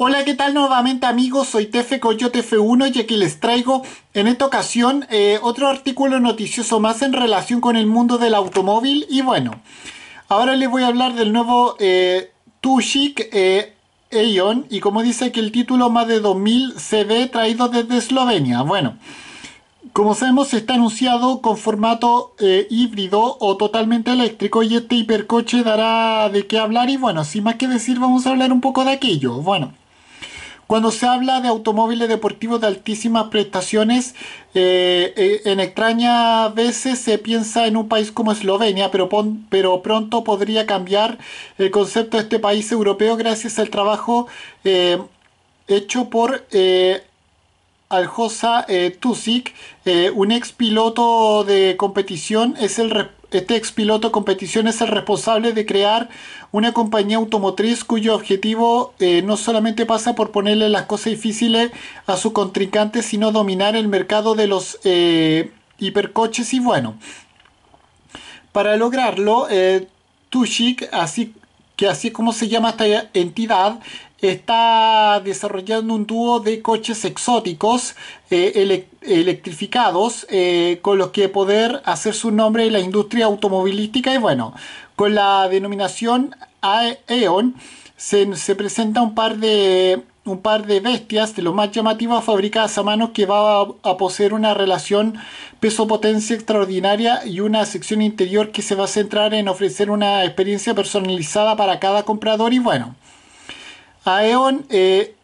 Hola, ¿qué tal nuevamente amigos? Soy Tefe Coyote F1 y aquí les traigo en esta ocasión eh, otro artículo noticioso más en relación con el mundo del automóvil y bueno, ahora les voy a hablar del nuevo eh, Tushik eh, y como dice que el título más de 2000 ve traído desde Eslovenia, bueno... Como sabemos, está anunciado con formato híbrido o totalmente eléctrico y este hipercoche dará de qué hablar y bueno, sin más que decir, vamos a hablar un poco de aquello. Bueno, cuando se habla de automóviles deportivos de altísimas prestaciones, eh, eh, en extrañas veces se piensa en un país como Eslovenia, pero, pero pronto podría cambiar el concepto de este país europeo gracias al trabajo eh, hecho por Aljosa Tusic, un ex piloto de competición, es el responsable este ex piloto competición es el responsable de crear una compañía automotriz cuyo objetivo eh, no solamente pasa por ponerle las cosas difíciles a su contrincante, sino dominar el mercado de los eh, hipercoches. Y bueno, para lograrlo, eh, Tushik, así que así como se llama esta entidad, está desarrollando un dúo de coches exóticos eh, electrificados eh, con los que poder hacer su nombre en la industria automovilística y bueno, con la denominación Aeon se, presenta un par de un par de bestias de los más llamativas fabricadas a mano que va a poseer una relación peso-potencia extraordinaria y una sección interior que se va a centrar en ofrecer una experiencia personalizada para cada comprador y bueno, Aeon eh,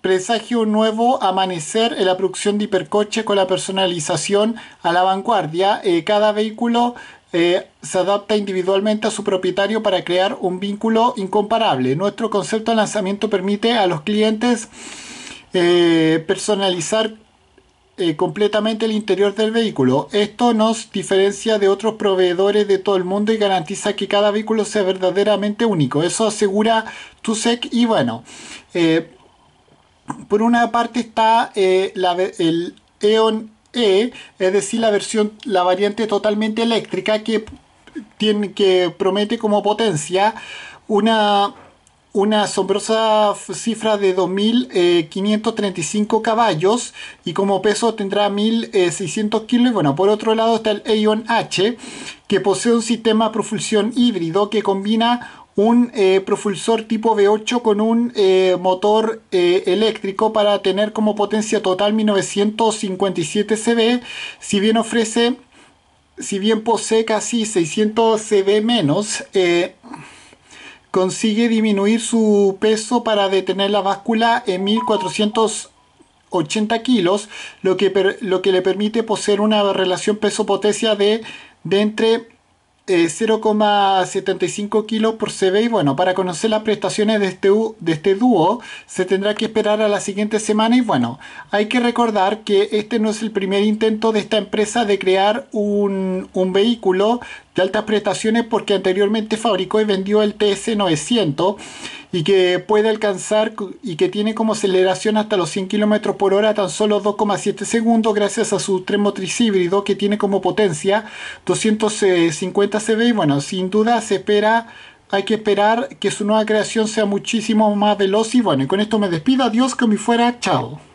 presagio presagio un nuevo amanecer en la producción de hipercoche con la personalización a la vanguardia. Eh, cada vehículo eh, se adapta individualmente a su propietario para crear un vínculo incomparable. Nuestro concepto de lanzamiento permite a los clientes personalizar eh, completamente el interior del vehículo. Esto nos diferencia de otros proveedores de todo el mundo y garantiza que cada vehículo sea verdaderamente único. Eso asegura TUSEC y bueno, eh, por una parte está eh, la, el EON E, es decir, la versión, la variante totalmente eléctrica que, tiene, que promete como potencia una una asombrosa cifra de 2.535 eh, caballos y como peso tendrá 1.600 eh, kilos. bueno, por otro lado está el Aion H, que posee un sistema de propulsión híbrido que combina un eh, propulsor tipo V8 con un motor eléctrico para tener como potencia total 1957 CV, si bien ofrece, si bien posee casi 600 CV menos consigue disminuir su peso para detener la báscula en 1480 kilos, lo que, lo que le permite poseer una relación peso-potencia de, de entre 0,75 eh, kilos por CB y bueno, para conocer las prestaciones de este, de este dúo se tendrá que esperar a la siguiente semana y bueno, hay que recordar que este no es el primer intento de esta empresa de crear un, un vehículo de altas prestaciones porque anteriormente fabricó y vendió el TS900 y que puede alcanzar y que tiene como aceleración hasta los 100 km por hora tan solo 2,7 segundos gracias a su tren motriz híbrido que tiene como potencia 250 cb y bueno, sin duda se espera hay que esperar que su nueva creación sea muchísimo más veloz y bueno, y con esto me despido, adiós, que me fuera, chao.